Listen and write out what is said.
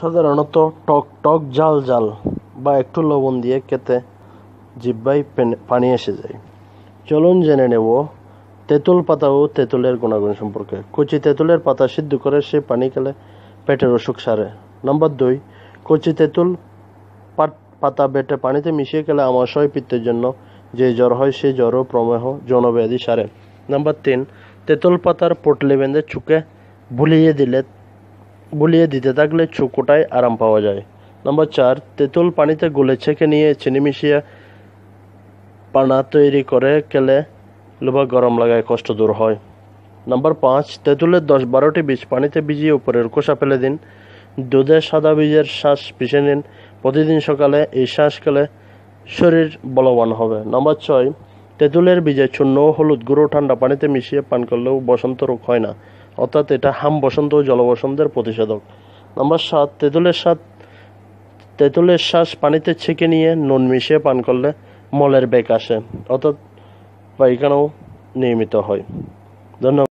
সাধারণত টক টক জাল জাল বা একটু লবণ দিয়ে কেটে জিব্বাই পানি এসে যায় চলুন জেনে নেব তেঁতুল পাতা ও তেঁতুলের গুণাগুণ সম্পর্কে কচি তেঁতুলের পাতা সিদ্ধ করে সে পানি খেলে পেটের অসুখ সারে নম্বর দুই কচি তেঁতুল পাতা বেটে পানিতে মিশিয়ে খেলে আমাশয় পিত্তের জন্য যে জ্বর হয় সেই জ্বর প্রমেহ যৌনব্যাধি সারে নম্বর তিন তেঁতুল পাতার পটলি বেঁধে চুকে ভুলিয়ে দিলে বুলিয়ে দিতে থাকলে চুকোটায় আরাম পাওয়া যায় নম্বর চার তেঁতুল পানিতে গুলে ছেঁকে নিয়ে চিনি মিশিয়ে পানা তৈরি করে খেলে লোভা গরম লাগায় কষ্ট দূর হয় নম্বর পাঁচ তেঁতুলের দশ বারোটি বীজ পানিতে ভিজিয়ে উপরের কোষা ফেলে দিন দুধে সাদা বীজের শ্বাস পিছিয়ে নিন প্রতিদিন সকালে এই শ্বাস খেলে শরীর বলবান হবে নম্বর ছয় তেঁতুলের বীজে চূর্ণ হলুদ গুঁড়ো ঠান্ডা পানিতে মিশিয়ে পান করলেও বসন্ত রোগ হয় না অর্থাৎ এটা হাম বসন্ত ও জলবসন্তের প্রতিষেধক নাম্বার সাত তেঁতুলের স্বাদ তেঁতুলের শ্বাস পানিতে ছেঁকে নিয়ে নুন মিশিয়ে পান করলে মলের বেগ আসে অর্থাৎ পায়খানাও নিয়মিত হয় ধন্যবাদ